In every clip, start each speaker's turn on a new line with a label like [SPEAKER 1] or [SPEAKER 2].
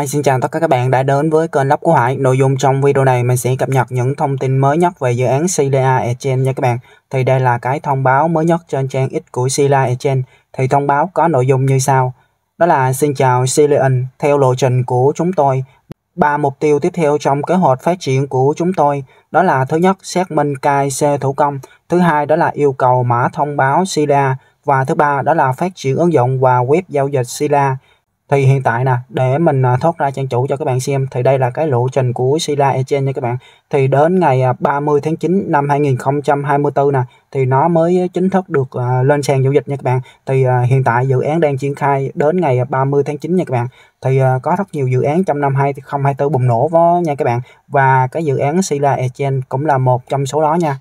[SPEAKER 1] Hi, xin chào tất cả các bạn đã đến với kênh Lóc của Hải. Nội dung trong video này mình sẽ cập nhật những thông tin mới nhất về dự án CDA Exchange nha các bạn. Thì đây là cái thông báo mới nhất trên trang X của CDA Exchange. Thì thông báo có nội dung như sau. Đó là xin chào Cilian theo lộ trình của chúng tôi, ba mục tiêu tiếp theo trong kế hoạch phát triển của chúng tôi đó là thứ nhất xác minh KIC thủ công, thứ hai đó là yêu cầu mã thông báo CDA và thứ ba đó là phát triển ứng dụng và web giao dịch CDA thì hiện tại nè để mình à, thoát ra trang chủ cho các bạn xem thì đây là cái lộ trình của Sila Exchange nha các bạn thì đến ngày 30 à, tháng 9 năm 2024 nè thì nó mới chính thức được à, lên sàn giao dịch nha các bạn thì hiện tại dự án đang triển khai đến ngày 30 tháng 9 nha các bạn thì có rất nhiều dự án trong năm 2024 bùng nổ với nha các bạn và cái dự án Sila Exchange cũng là một trong số đó nha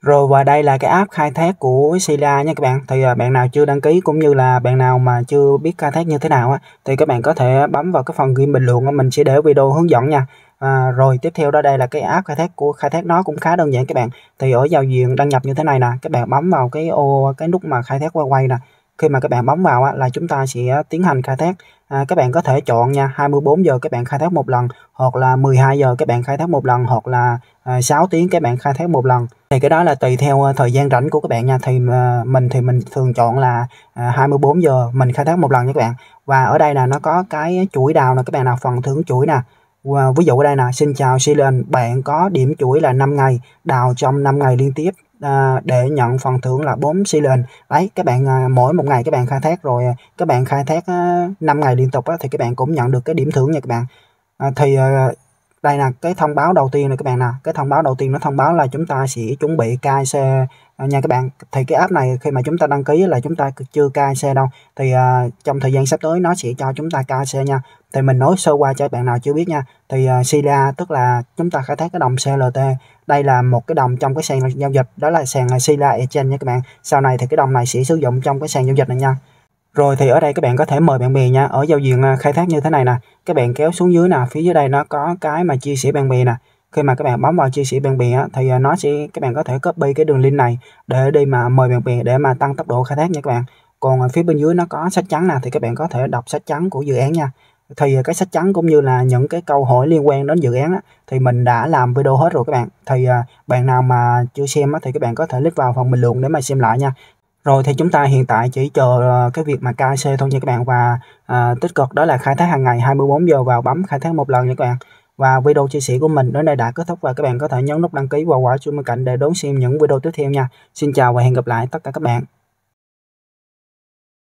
[SPEAKER 1] rồi và đây là cái app khai thác của Sila nha các bạn. Thì à, bạn nào chưa đăng ký cũng như là bạn nào mà chưa biết khai thác như thế nào á thì các bạn có thể bấm vào cái phần ghi bình luận mà mình sẽ để video hướng dẫn nha. À, rồi tiếp theo đó đây là cái app khai thác của khai thác nó cũng khá đơn giản các bạn. Thì ở giao diện đăng nhập như thế này nè, các bạn bấm vào cái ô cái nút mà khai thác qua quay nè khi mà các bạn bấm vào á, là chúng ta sẽ tiến hành khai thác à, các bạn có thể chọn nha 24 giờ các bạn khai thác một lần hoặc là 12 giờ các bạn khai thác một lần hoặc là à, 6 tiếng các bạn khai thác một lần thì cái đó là tùy theo à, thời gian rảnh của các bạn nha thì à, mình thì mình thường chọn là à, 24 giờ mình khai thác một lần nha các bạn và ở đây là nó có cái chuỗi đào nè các bạn nào phần thưởng chuỗi nè ví dụ ở đây nè, xin chào Silen, bạn có điểm chuỗi là 5 ngày, đào trong 5 ngày liên tiếp à, để nhận phần thưởng là 4 silent đấy các bạn à, mỗi một ngày các bạn khai thác rồi à, các bạn khai thác à, 5 ngày liên tục á, thì các bạn cũng nhận được cái điểm thưởng nha các bạn à, thì à, đây là cái thông báo đầu tiên này các bạn nè cái thông báo đầu tiên nó thông báo là chúng ta sẽ chuẩn bị KC Ờ, nha các bạn thì cái app này khi mà chúng ta đăng ký là chúng ta chưa cai xe đâu thì à, trong thời gian sắp tới nó sẽ cho chúng ta cai xe nha thì mình nói sơ qua cho bạn nào chưa biết nha thì à, ờ, CDA tức là chúng ta khai thác cái đồng CLT đây là một cái đồng trong cái sàn giao dịch đó là sàn CDA Exchange nha các bạn sau này thì cái đồng này sẽ sử dụng trong cái sàn giao dịch này nha rồi thì ở đây các bạn có thể mời bạn bè nha ở giao diện khai thác như thế này nè các bạn kéo xuống dưới nè phía dưới đây nó có cái mà chia sẻ bạn bè nè khi mà các bạn bấm vào chia sẻ bạn bè thì à, nó sẽ các bạn có thể copy cái đường link này để đi mà mời bạn bè để mà tăng tốc độ khai thác nha các bạn còn à, phía bên dưới nó có sách trắng nè thì các bạn có thể đọc sách trắng của dự án nha thì à, cái sách trắng cũng như là những cái câu hỏi liên quan đến dự án á, thì mình đã làm video hết rồi các bạn thì bạn nào mà chưa xem á, thì các bạn có thể click vào phần bình luận để mà xem lại nha rồi thì chúng ta hiện tại chỉ chờ ờ, cái việc mà KC thôi nha các bạn và à, tích cực đó là khai thác hàng ngày 24 giờ vào bấm khai thác một lần nha các bạn và video chia sẻ của mình đến đây đã kết thúc và các bạn có thể nhấn nút đăng ký và quả chuông bên cạnh để đón xem những video tiếp theo nha. Xin chào và hẹn gặp lại tất cả các bạn.